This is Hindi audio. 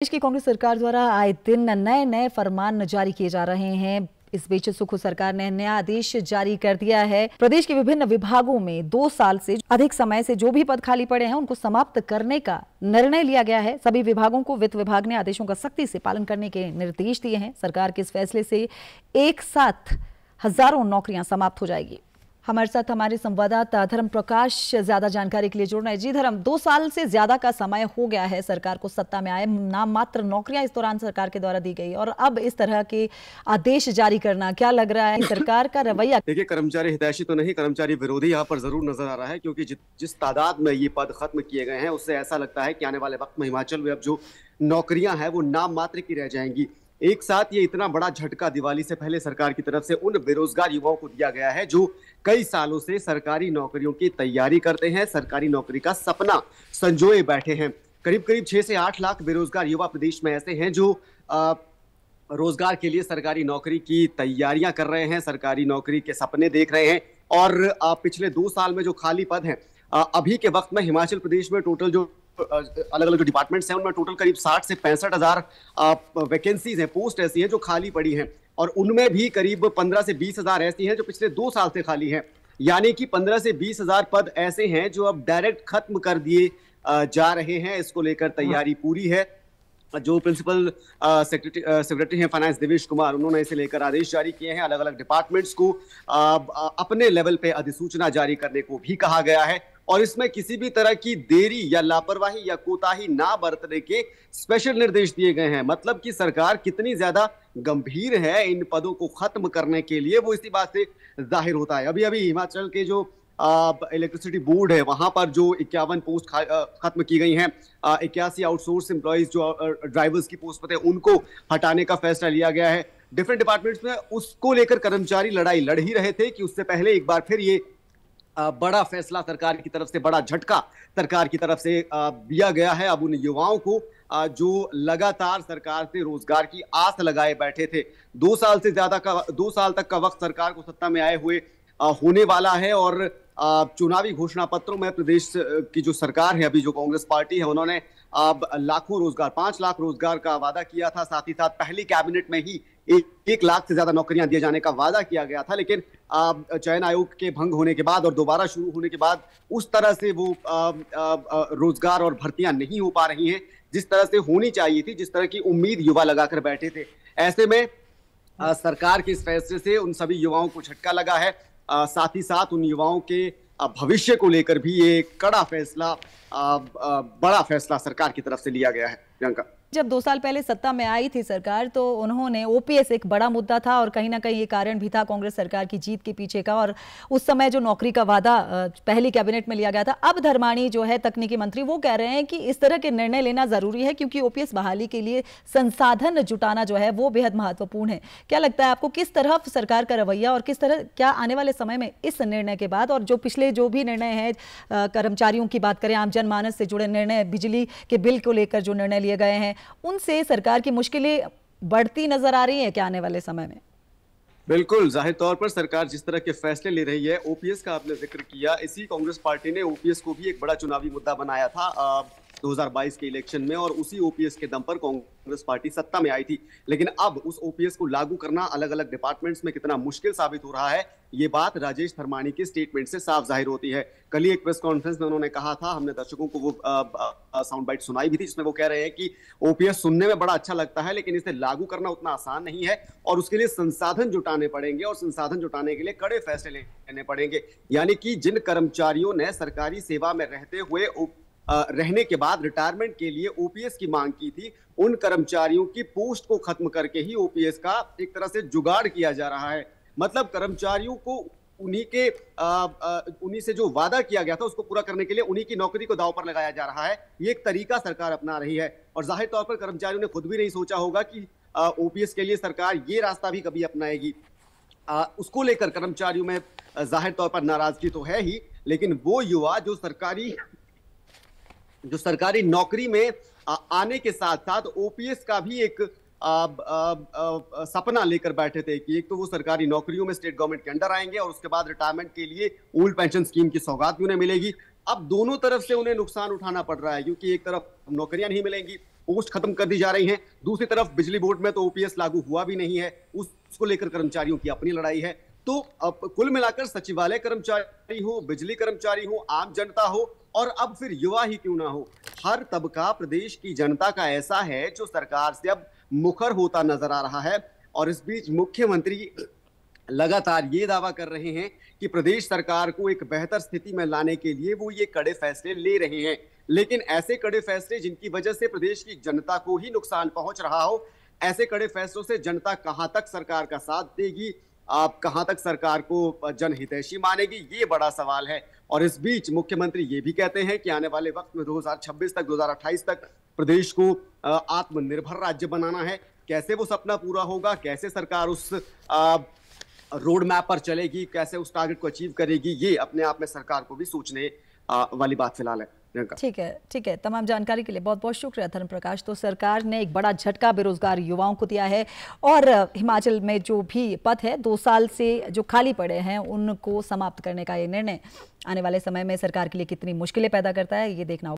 प्रदेश की कांग्रेस सरकार द्वारा आए दिन नए नए फरमान जारी किए जा रहे हैं इस बीच सुखो सरकार ने नया आदेश जारी कर दिया है प्रदेश के विभिन्न विभागों में दो साल से अधिक समय से जो भी पद खाली पड़े हैं उनको समाप्त करने का निर्णय लिया गया है सभी विभागों को वित्त विभाग ने आदेशों का सख्ती से पालन करने के निर्देश दिए हैं सरकार के इस फैसले से एक साथ हजारों नौकरियां समाप्त हो जाएगी हमारे साथ हमारे संवाददाता धर्म प्रकाश ज्यादा जानकारी के लिए जुड़ रहे हैं जी धर्म दो साल से ज्यादा का समय हो गया है सरकार को सत्ता में आए नाम मात्र नौकरियां इस दौरान सरकार के द्वारा दी गई और अब इस तरह के आदेश जारी करना क्या लग रहा है सरकार का रवैया देखिए कर्मचारी हितैषी तो नहीं कर्मचारी विरोधी यहाँ पर जरूर नजर आ रहा है क्योंकि जिस तादाद में ये पद खत्म किए गए हैं उससे ऐसा लगता है कि आने वाले वक्त में हिमाचल में अब जो नौकरियां हैं वो नाम मात्र की रह जाएंगी एक साथ ये इतना बड़ा झटका दिवाली से पहले सरकार की तरफ से उन बेरोजगार युवाओं को दिया गया है जो कई सालों से सरकारी नौकरियों की तैयारी करते हैं सरकारी नौकरी का सपना संजोए बैठे हैं करीब करीब छह से आठ लाख बेरोजगार युवा प्रदेश में ऐसे हैं जो आ, रोजगार के लिए सरकारी नौकरी की तैयारियां कर रहे हैं सरकारी नौकरी के सपने देख रहे हैं और पिछले दो साल में जो खाली पद हैं अभी के वक्त में हिमाचल प्रदेश में टोटल जो अलग अलग डिपार्टमेंट्स हैं उनमें टोटल करीब साठ से पैंसठ हज़ार वैकेंसीज हैं पोस्ट ऐसी हैं जो खाली पड़ी हैं और उनमें भी करीब पंद्रह से बीस हज़ार ऐसी हैं जो पिछले दो साल से खाली हैं यानी कि पंद्रह से बीस हज़ार पद ऐसे हैं जो अब डायरेक्ट खत्म कर दिए जा रहे हैं इसको लेकर तैयारी हाँ। पूरी है जो प्रिंसिपल सेक्रेटरी हैं फाइनेंस देवेश कुमार उन्होंने इसे लेकर आदेश जारी किए हैं अलग अलग डिपार्टमेंट्स को आ, अपने लेवल पे अधिसूचना जारी करने को भी कहा गया है और इसमें किसी भी तरह की देरी या लापरवाही या कोताही ना बरतने के स्पेशल निर्देश दिए गए हैं मतलब कि सरकार कितनी ज्यादा गंभीर है इन पदों को खत्म करने के लिए वो इसी बात से जाहिर होता है अभी अभी हिमाचल के जो इलेक्ट्रिसिटी बोर्ड है वहां पर जो इक्यावन पोस्ट खत्म की गई हैं इक्यासी आउटसोर्स एम्प्लॉयज जो ड्राइवर्स की पोस्ट पर थे उनको हटाने का फैसला लिया गया है डिफरेंट डिपार्टमेंट्स में उसको लेकर कर्मचारी लड़ाई लड़ ही रहे थे कि उससे पहले एक बार फिर ये बड़ा फैसला सरकार की तरफ से बड़ा झटका सरकार की तरफ से दिया गया है अब उन युवाओं को जो लगातार सरकार से रोजगार की आस लगाए बैठे थे दो साल से ज्यादा का दो साल तक का वक्त सरकार को सत्ता में आए हुए होने वाला है और चुनावी घोषणा पत्रों में प्रदेश की जो सरकार है अभी जो कांग्रेस पार्टी है उन्होंने अब लाखों रोजगार पांच लाख रोजगार का वादा किया था साथ ही साथ पहली कैबिनेट में ही एक लाख से ज्यादा नौकरियां दिए जाने का वादा किया गया था लेकिन चयन आयोग के भंग होने के बाद और दोबारा शुरू होने के बाद उस तरह से वो रोजगार और भर्तियां नहीं हो पा रही हैं जिस तरह से होनी चाहिए थी जिस तरह की उम्मीद युवा लगाकर बैठे थे ऐसे में सरकार के इस फैसले से उन सभी युवाओं को झटका लगा है साथ ही साथ उन युवाओं के भविष्य को लेकर भी ये कड़ा फैसला बड़ा फैसला सरकार की तरफ से लिया गया है प्रियंका जब दो साल पहले सत्ता में आई थी सरकार तो उन्होंने ओपीएस एक बड़ा मुद्दा था और कहीं ना कहीं ये कारण भी था कांग्रेस सरकार की जीत के पीछे का और उस समय जो नौकरी का वादा पहली कैबिनेट में लिया गया था अब धर्माणी जो है तकनीकी मंत्री वो कह रहे हैं कि इस तरह के निर्णय लेना जरूरी है क्योंकि ओपीएस बहाली के लिए संसाधन जुटाना जो है वो बेहद महत्वपूर्ण है क्या लगता है आपको किस तरह सरकार का रवैया और किस तरह क्या आने वाले समय में इस निर्णय के बाद और जो पिछले जो भी निर्णय है कर्मचारियों की बात करें आम जनमानस से जुड़े निर्णय बिजली के बिल को लेकर जो निर्णय लिए गए हैं उनसे सरकार की मुश्किलें बढ़ती नजर आ रही है क्या आने वाले समय में बिल्कुल जाहिर तौर पर सरकार जिस तरह के फैसले ले रही है ओपीएस का आपने जिक्र किया इसी कांग्रेस पार्टी ने ओपीएस को भी एक बड़ा चुनावी मुद्दा बनाया था 2022 के इलेक्शन में और उसी ओपीएस के दम पर कांग्रेस पार्टी सत्ता में आई थी लेकिन अब उस ओपीएस को लागू करना अलग अलग डिपार्टमेंट्स में कितना मुश्किल साबित हो रहा है ये बात राजेश धर्माणी के स्टेटमेंट से साफ जाहिर होती है कल ही एक प्रेस कॉन्फ्रेंस में उन्होंने कहा था हमने दर्शकों को वो साउंड बाइट सुनाई भी थी जिसमें वो कह रहे हैं कि ओपीएस सुनने में बड़ा अच्छा लगता है लेकिन इसे लागू करना उतना आसान नहीं है और उसके लिए संसाधन जुटाने पड़ेंगे और संसाधन जुटाने के लिए कड़े फैसले लेने पड़ेंगे यानी कि जिन कर्मचारियों ने सरकारी सेवा में रहते हुए रहने के बाद रिटायरमेंट के लिए ओपीएस की मांग की थी उन कर्मचारियों की पोस्ट को खत्म करके ही ओपीएस का एक तरह से जुगाड़ किया जा रहा है मतलब कर्मचारियों को उन्हीं के उन्हीं से जो वादा किया गया था उसको पूरा करने के लिए उन्हीं की नौकरी को दाव पर लगाया जा रहा है ये एक तरीका सरकार अपना रही है और जाहिर तौर पर कर्मचारियों ने खुद भी नहीं सोचा होगा कि ओपीएस के लिए सरकार ये रास्ता भी कभी अपनाएगी आ, उसको लेकर कर्मचारियों में जाहिर तौर पर नाराजगी तो है ही लेकिन वो युवा जो सरकारी जो सरकारी नौकरी में आने के साथ साथ ओपीएस का भी एक आ, आ, आ, सपना लेकर बैठे थे कि एक तो वो सरकारी नौकरियों में स्टेट गवर्नमेंट के अंडर आएंगे और उसके बाद रिटायरमेंट के लिए ओल्ड पेंशन स्कीम की सौगात भी उन्हें मिलेगी अब दोनों तरफ से उन्हें नुकसान उठाना पड़ रहा है क्योंकि एक तरफ नौकरियां नहीं मिलेंगी पोस्ट खत्म कर दी जा रही हैं दूसरी तरफ बिजली बोर्ड में तो ओपीएस लागू हुआ भी नहीं है उसको लेकर कर्मचारियों की अपनी लड़ाई है तो कुल मिलाकर सचिवालय कर्मचारी हो बिजली कर्मचारी हो आम जनता हो और अब फिर युवा ही क्यों ना हो हर तबका प्रदेश की जनता का ऐसा है जो सरकार से अब मुखर होता नजर आ रहा है और इस बीच मुख्यमंत्री लगातार ये दावा कर रहे हैं कि प्रदेश सरकार को एक बेहतर स्थिति में लाने के लिए वो ये कड़े फैसले ले रहे हैं लेकिन ऐसे कड़े फैसले जिनकी वजह से प्रदेश की जनता को ही नुकसान पहुंच रहा हो ऐसे कड़े फैसलों से जनता कहां तक सरकार का साथ देगी आप कहां तक सरकार को जनहितैषी मानेगी ये बड़ा सवाल है और इस बीच मुख्यमंत्री ये भी कहते हैं कि आने वाले वक्त में 2026 तक 2028 तक प्रदेश को आत्मनिर्भर राज्य बनाना है कैसे वो सपना पूरा होगा कैसे सरकार उस रोड मैप पर चलेगी कैसे उस टारगेट को अचीव करेगी ये अपने आप में सरकार को भी सोचने वाली बात फिलहाल है ठीक है ठीक है तमाम जानकारी के लिए बहुत बहुत शुक्रिया धर्म प्रकाश तो सरकार ने एक बड़ा झटका बेरोजगार युवाओं को दिया है और हिमाचल में जो भी पद है दो साल से जो खाली पड़े हैं उनको समाप्त करने का ये निर्णय आने वाले समय में सरकार के लिए कितनी मुश्किलें पैदा करता है ये देखना